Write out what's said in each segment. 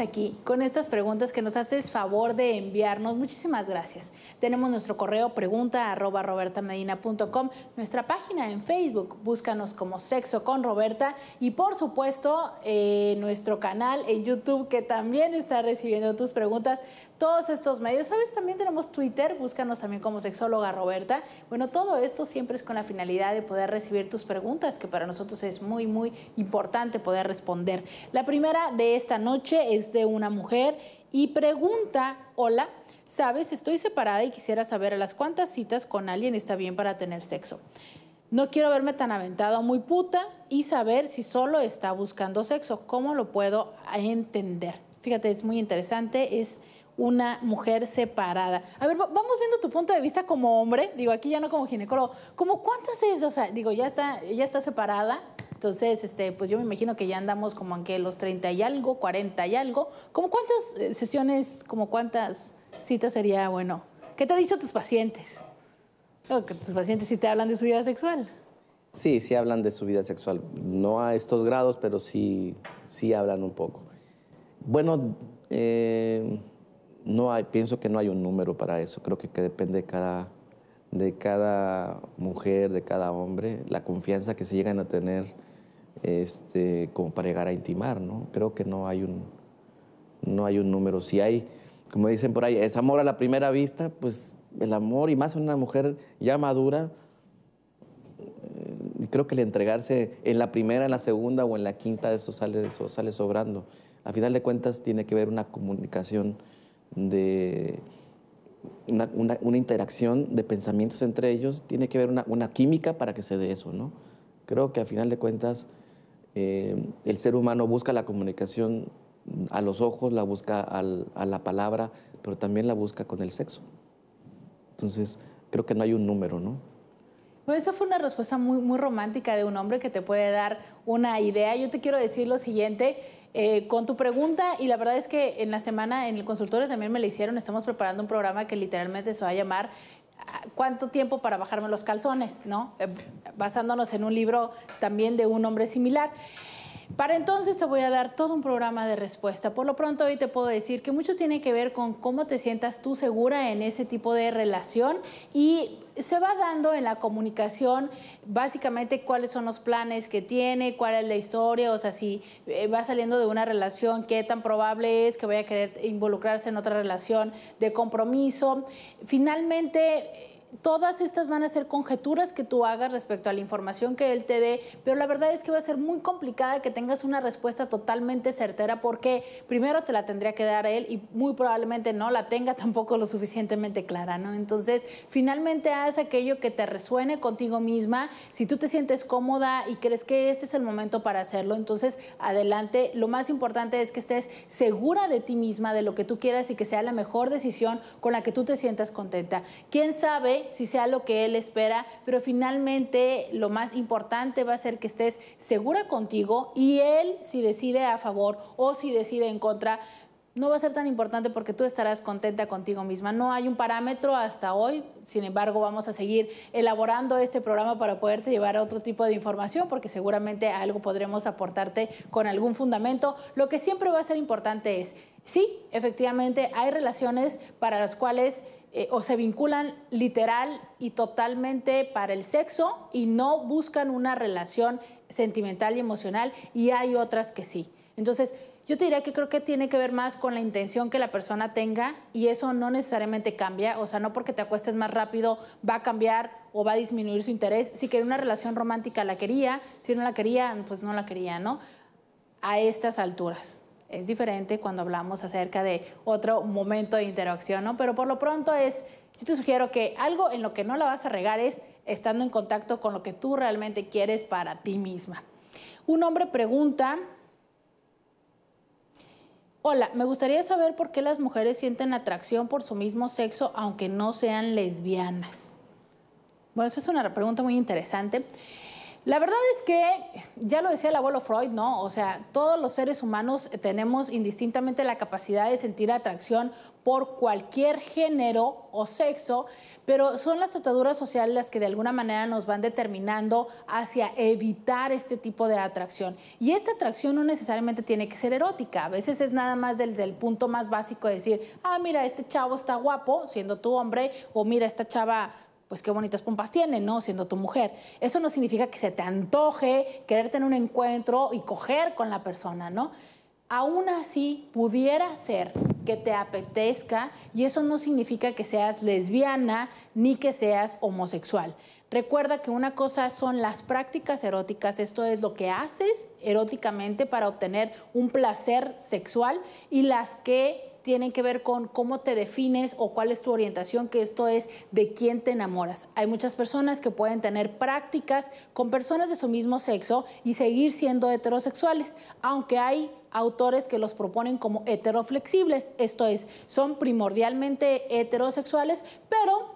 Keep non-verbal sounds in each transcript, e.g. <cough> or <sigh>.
aquí con estas preguntas que nos haces favor de enviarnos. Muchísimas gracias. Tenemos nuestro correo pregunta arroba nuestra página en Facebook, búscanos como Sexo con Roberta y por supuesto eh, nuestro canal en YouTube que también está recibiendo tus preguntas todos estos medios. ¿Sabes? También tenemos Twitter, búscanos también como sexóloga Roberta. Bueno, todo esto siempre es con la finalidad de poder recibir tus preguntas, que para nosotros es muy, muy importante poder responder. La primera de esta noche es de una mujer y pregunta, hola, sabes, estoy separada y quisiera saber a las cuantas citas con alguien está bien para tener sexo. No quiero verme tan aventada o muy puta y saber si solo está buscando sexo. ¿Cómo lo puedo entender? Fíjate, es muy interesante, es una mujer separada. A ver, vamos viendo tu punto de vista como hombre, digo, aquí ya no como ginecólogo, como cuántas es, o sea, digo, ya está, ya está separada, entonces, este, pues yo me imagino que ya andamos como en que los 30 y algo, 40 y algo, como cuántas eh, sesiones, como cuántas citas sería bueno. ¿Qué te han dicho tus pacientes? Oh, tus pacientes sí te hablan de su vida sexual. Sí, sí hablan de su vida sexual. No a estos grados, pero sí, sí hablan un poco. Bueno, eh, no hay, pienso que no hay un número para eso. Creo que, que depende de cada, de cada mujer, de cada hombre, la confianza que se llegan a tener este, como para llegar a intimar, ¿no? Creo que no hay un, no hay un número. Si hay, como dicen por ahí, es amor a la primera vista, pues el amor, y más una mujer ya madura, eh, creo que el entregarse en la primera, en la segunda o en la quinta, eso sale, eso sale sobrando. A final de cuentas tiene que ver una comunicación de una, interacción de pensamientos entre ellos, tiene que haber una, química para que se dé eso, ¿no? Creo que a final de cuentas eh, el ser humano busca la comunicación a los ojos, la busca a la palabra, pero también la busca con el sexo. Entonces, creo que no hay un número, ¿no? Bueno, pues esa fue una respuesta muy, muy romántica de un hombre que te puede dar una idea. Yo te quiero decir lo siguiente. Eh, con tu pregunta y la verdad es que en la semana en el consultorio también me la hicieron, estamos preparando un programa que literalmente se va a llamar ah, ¿Cuánto tiempo para bajarme los calzones? ¿no? Eh, basándonos en un libro también de un hombre similar. Para entonces te voy a dar todo un programa de respuesta. Por lo pronto hoy te puedo decir que mucho tiene que ver con cómo te sientas tú segura en ese tipo de relación y se va dando en la comunicación básicamente cuáles son los planes que tiene, cuál es la historia, o sea, si eh, va saliendo de una relación, qué tan probable es que vaya a querer involucrarse en otra relación de compromiso. Finalmente todas estas van a ser conjeturas que tú hagas respecto a la información que él te dé, pero la verdad es que va a ser muy complicada que tengas una respuesta totalmente certera porque primero te la tendría que dar él y muy probablemente no la tenga <laughs> tampoco lo suficientemente clara, ¿no? Entonces, finalmente haz aquello que te resuene contigo misma, si tú te sientes cómoda y crees que este es el momento para hacerlo, entonces adelante, lo más importante es que estés segura de ti misma, de lo que tú quieras y que sea la mejor decisión con la que tú te sientas contenta. ¿Quién sabe? si sea lo que él espera, pero finalmente lo más importante va a ser que estés segura contigo y él si decide a favor o si decide en contra, no va a ser tan importante porque tú estarás contenta contigo misma. No hay un parámetro hasta hoy, sin embargo vamos a seguir elaborando este programa para poderte llevar a otro tipo de información porque seguramente algo podremos aportarte con algún fundamento. Lo que siempre va a ser importante es, sí, efectivamente hay relaciones para las cuales eh, o se vinculan literal y totalmente para el sexo y no buscan una relación sentimental y emocional y hay otras que sí. Entonces, yo te diría que creo que tiene que ver más con la intención que la persona tenga y eso no necesariamente cambia, o sea, no porque te acuestes más rápido va a cambiar o va a disminuir su interés. Si quería una relación romántica la quería, si no la quería, pues no la quería, ¿no? A estas alturas. Es diferente cuando hablamos acerca de otro momento de interacción, ¿no? Pero por lo pronto es, yo te sugiero que algo en lo que no la vas a regar es estando en contacto con lo que tú realmente quieres para ti misma. Un hombre pregunta, hola, me gustaría saber por qué las mujeres sienten atracción por su mismo sexo aunque no sean lesbianas. Bueno, esa es una pregunta muy interesante. La verdad es que, ya lo decía el abuelo Freud, ¿no? O sea, todos los seres humanos tenemos indistintamente la capacidad de sentir atracción por cualquier género o sexo, pero son las ataduras sociales las que de alguna manera nos van determinando hacia evitar este tipo de atracción. Y esta atracción no necesariamente tiene que ser erótica, a veces es nada más desde el punto más básico de decir, ah, mira, este chavo está guapo, siendo tu hombre, o mira, esta chava pues qué bonitas pompas tiene, ¿no? Siendo tu mujer. Eso no significa que se te antoje quererte en un encuentro y coger con la persona, ¿no? Aún así, pudiera ser que te apetezca y eso no significa que seas lesbiana ni que seas homosexual. Recuerda que una cosa son las prácticas eróticas, esto es lo que haces eróticamente para obtener un placer sexual y las que tienen que ver con cómo te defines o cuál es tu orientación, que esto es de quién te enamoras. Hay muchas personas que pueden tener prácticas con personas de su mismo sexo y seguir siendo heterosexuales, aunque hay autores que los proponen como heteroflexibles, esto es, son primordialmente heterosexuales, pero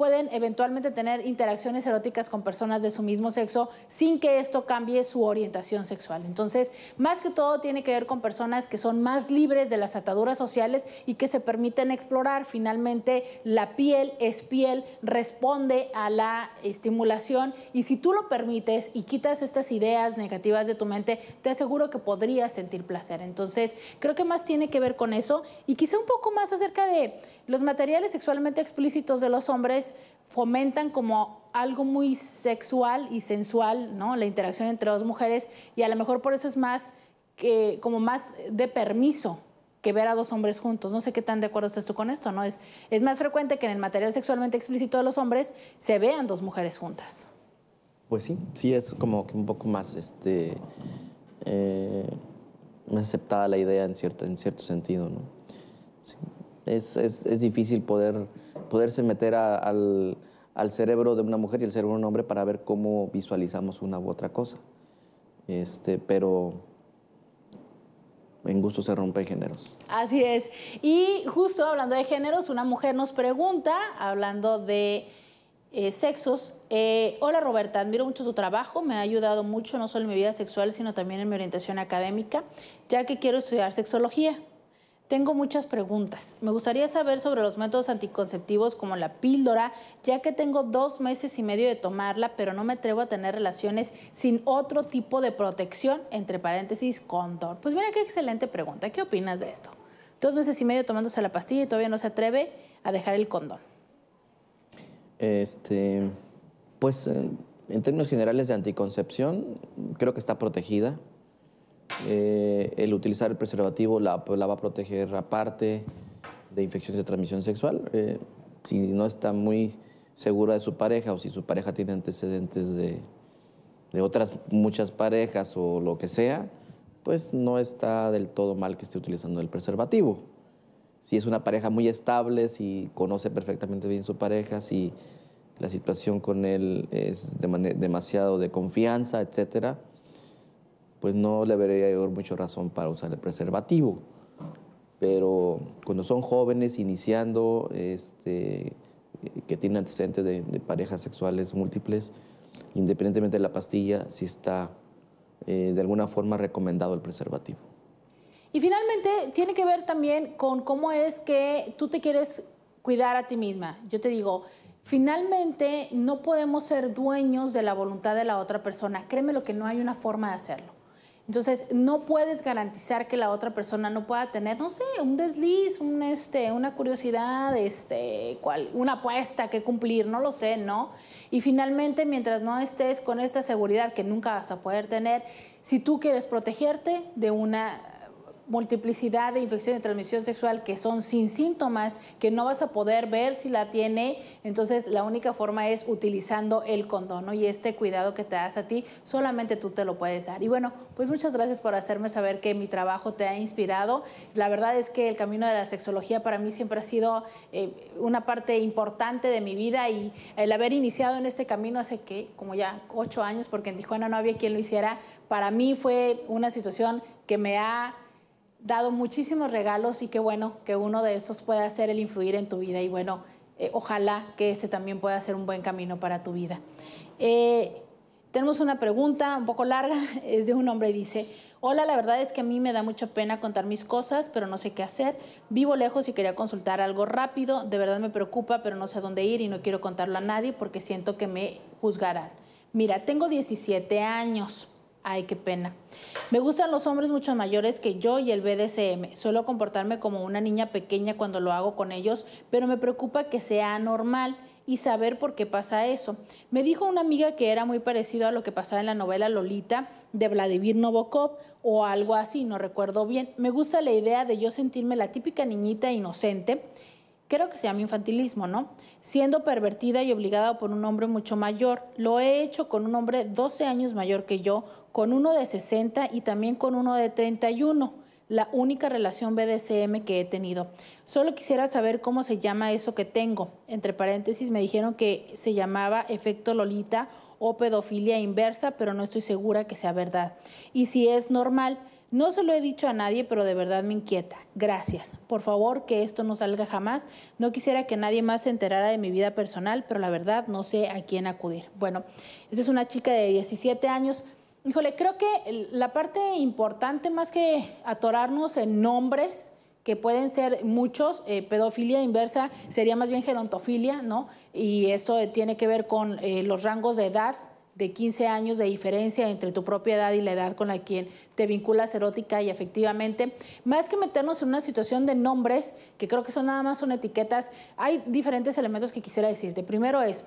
pueden eventualmente tener interacciones eróticas con personas de su mismo sexo sin que esto cambie su orientación sexual. Entonces, más que todo tiene que ver con personas que son más libres de las ataduras sociales y que se permiten explorar. Finalmente, la piel es piel, responde a la estimulación y si tú lo permites y quitas estas ideas negativas de tu mente, te aseguro que podrías sentir placer. Entonces, creo que más tiene que ver con eso y quizá un poco más acerca de los materiales sexualmente explícitos de los hombres fomentan como algo muy sexual y sensual, ¿no? La interacción entre dos mujeres y a lo mejor por eso es más que como más de permiso que ver a dos hombres juntos. No sé qué tan de acuerdo estás tú con esto, ¿no? Es, es más frecuente que en el material sexualmente explícito de los hombres se vean dos mujeres juntas. Pues sí, sí es como que un poco más, este, eh, aceptada la idea en cierto, en cierto sentido, ¿no? Es, es difícil poder poderse meter al, cerebro de una mujer y el cerebro de un hombre para ver cómo visualizamos una u otra cosa. Este, pero en gusto se rompe géneros. Así es. Y justo hablando de géneros, una mujer nos pregunta, hablando de eh, sexos, eh, hola Roberta, admiro mucho tu trabajo, me ha ayudado mucho no solo en mi vida sexual, sino también en mi orientación académica, ya que quiero estudiar sexología. Tengo muchas preguntas. Me gustaría saber sobre los métodos anticonceptivos como la píldora, ya que tengo dos meses y medio de tomarla, pero no me atrevo a tener relaciones sin otro tipo de protección, entre paréntesis, condón. Pues mira qué excelente pregunta. ¿Qué opinas de esto? Dos meses y medio tomándose la pastilla y todavía no se atreve a dejar el condón. Este, pues en términos generales de anticoncepción, creo que está protegida eh, el utilizar el preservativo pues, la, va a proteger aparte de infecciones de transmisión sexual. Eh, si no está muy segura de su pareja o si su pareja tiene antecedentes de, otras muchas parejas o lo que sea, pues no está del todo mal que esté utilizando el preservativo. Si es una pareja muy estable, si conoce perfectamente bien su pareja, si la situación con él es demasiado de confianza, etcétera, pues no le vería haber mucha razón para usar el preservativo. Pero cuando son jóvenes iniciando, este, que tienen antecedentes de, parejas sexuales múltiples, independientemente de la pastilla, sí está eh, de alguna forma recomendado el preservativo. Y finalmente, tiene que ver también con cómo es que tú te quieres cuidar a ti misma. Yo te digo, finalmente no podemos ser dueños de la voluntad de la otra persona. Créeme lo que no hay una forma de hacerlo. Entonces, no puedes garantizar que la otra persona no pueda tener, no sé, un desliz, un, este, una curiosidad, este, cual, una apuesta que cumplir, no lo sé, ¿no? Y finalmente, mientras no estés con esta seguridad que nunca vas a poder tener, si tú quieres protegerte de una multiplicidad de infección y transmisión sexual que son sin síntomas, que no vas a poder ver si la tiene. Entonces, la única forma es utilizando el condón y este cuidado que te das a ti, solamente tú te lo puedes dar. Y bueno, pues muchas gracias por hacerme saber que mi trabajo te ha inspirado. La verdad es que el camino de la sexología para mí siempre ha sido eh, una parte importante de mi vida y el haber iniciado en este camino hace que, como ya ocho años, porque en Tijuana no había quien lo hiciera, para mí fue una situación que me ha dado muchísimos regalos y qué bueno que uno de estos pueda ser el influir en tu vida y bueno, eh, ojalá que ese también pueda ser un buen camino para tu vida. Eh, tenemos una pregunta un poco larga, <laughs> es de un hombre, dice, hola, la verdad es que a mí me da mucha pena contar mis cosas, pero no sé qué hacer, vivo lejos y quería consultar algo rápido, de verdad me preocupa, pero no sé dónde ir y no quiero contarlo a nadie porque siento que me juzgarán. Mira, tengo 17 años, Ay, qué pena. Me gustan los hombres mucho mayores que yo y el BDSM. Suelo comportarme como una niña pequeña cuando lo hago con ellos, pero me preocupa que sea anormal y saber por qué pasa eso. Me dijo una amiga que era muy parecido a lo que pasaba en la novela Lolita de Vladimir Novokov o algo así, no recuerdo bien. Me gusta la idea de yo sentirme la típica niñita inocente creo que se llama infantilismo, ¿no? Siendo pervertida y obligada por un hombre mucho mayor. Lo he hecho con un hombre 12 años mayor que yo, con uno de 60 y también con uno de 31, la única relación BDSM que he tenido. Solo quisiera saber cómo se llama eso que tengo. Entre paréntesis, me dijeron que se llamaba efecto Lolita o pedofilia inversa, pero no estoy segura que sea verdad. Y si es normal, no se lo he dicho a nadie, pero de verdad me inquieta. Gracias. Por favor, que esto no salga jamás. No quisiera que nadie más se enterara de mi vida personal, pero la verdad no sé a quién acudir. Bueno, esa es una chica de 17 años Híjole, creo que la parte importante más que atorarnos en nombres, que pueden ser muchos, eh, pedofilia inversa sería más bien gerontofilia, ¿no? Y eso tiene que ver con eh, los rangos de edad de 15 años de diferencia entre tu propia edad y la edad con la quien te vinculas erótica y efectivamente. Más que meternos en una situación de nombres, que creo que son nada más son etiquetas, hay diferentes elementos que quisiera decirte. Primero es,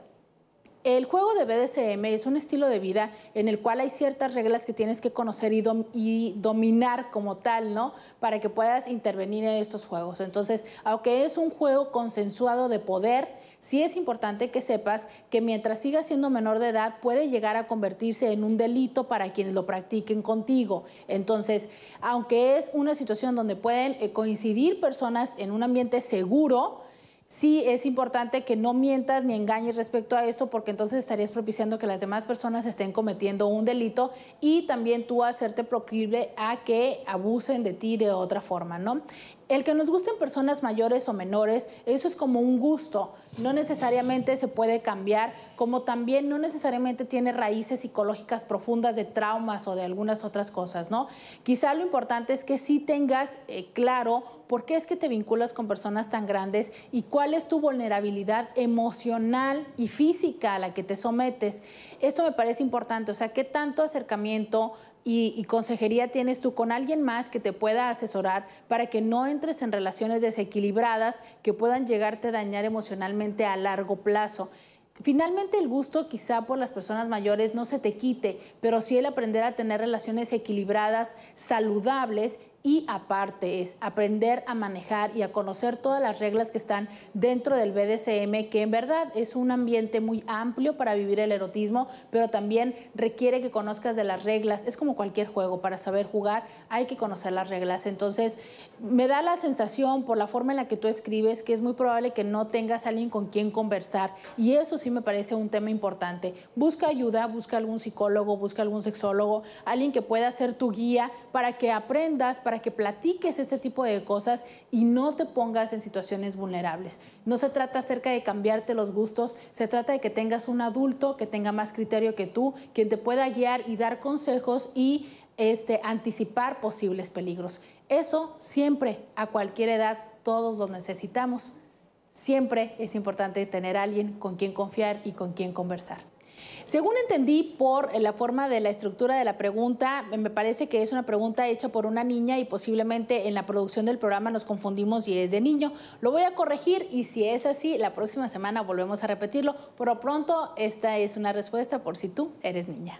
el juego de BDSM es un estilo de vida en el cual hay ciertas reglas que tienes que conocer y, y, dominar como tal, ¿no? Para que puedas intervenir en estos juegos. Entonces, aunque es un juego consensuado de poder, sí es importante que sepas que mientras sigas siendo menor de edad puede llegar a convertirse en un delito para quienes lo practiquen contigo. Entonces, aunque es una situación donde pueden eh, coincidir personas en un ambiente seguro, sí es importante que no mientas ni engañes respecto a esto porque entonces estarías propiciando que las demás personas estén cometiendo un delito y también tú hacerte proclive a que abusen de ti de otra forma, ¿no? el que nos gusten personas mayores o menores, eso es como un gusto, no necesariamente se puede cambiar, como también no necesariamente tiene raíces psicológicas profundas de traumas o de algunas otras cosas, ¿no? Quizá lo importante es que sí tengas eh, claro por qué es que te vinculas con personas tan grandes y cuál es tu vulnerabilidad emocional y física a la que te sometes esto me parece importante, o sea, ¿qué tanto acercamiento y, consejería tienes tú con alguien más que te pueda asesorar para que no entres en relaciones desequilibradas que puedan llegarte a dañar emocionalmente a largo plazo? Finalmente el gusto quizá por las personas mayores no se te quite, pero sí el aprender a tener relaciones equilibradas, saludables y aparte es aprender a manejar y a conocer todas las reglas que están dentro del BDSM, que en verdad es un ambiente muy amplio para vivir el erotismo, pero también requiere que conozcas de las reglas. Es como cualquier juego, para saber jugar hay que conocer las reglas. Entonces, me da la sensación por la forma en la que tú escribes que es muy probable que no tengas alguien con quien conversar y eso sí me parece un tema importante. Busca ayuda, busca algún psicólogo, busca algún sexólogo, alguien que pueda ser tu guía para que aprendas, para para que platiques ese tipo de cosas y no te pongas en situaciones vulnerables. No se trata acerca de cambiarte los gustos, se trata de que tengas un adulto que tenga más criterio que tú, quien te pueda guiar y dar consejos y este, anticipar posibles peligros. Eso siempre, a cualquier edad, todos lo necesitamos. Siempre es importante tener a alguien con quien confiar y con quien conversar. Según entendí por eh, la forma de la estructura de la pregunta, eh, me parece que es una pregunta hecha por una niña y posiblemente en la producción del programa nos confundimos y es de niño. Lo voy a corregir y si es así, la próxima semana volvemos a repetirlo. pero pronto, esta es una respuesta por si tú eres niña.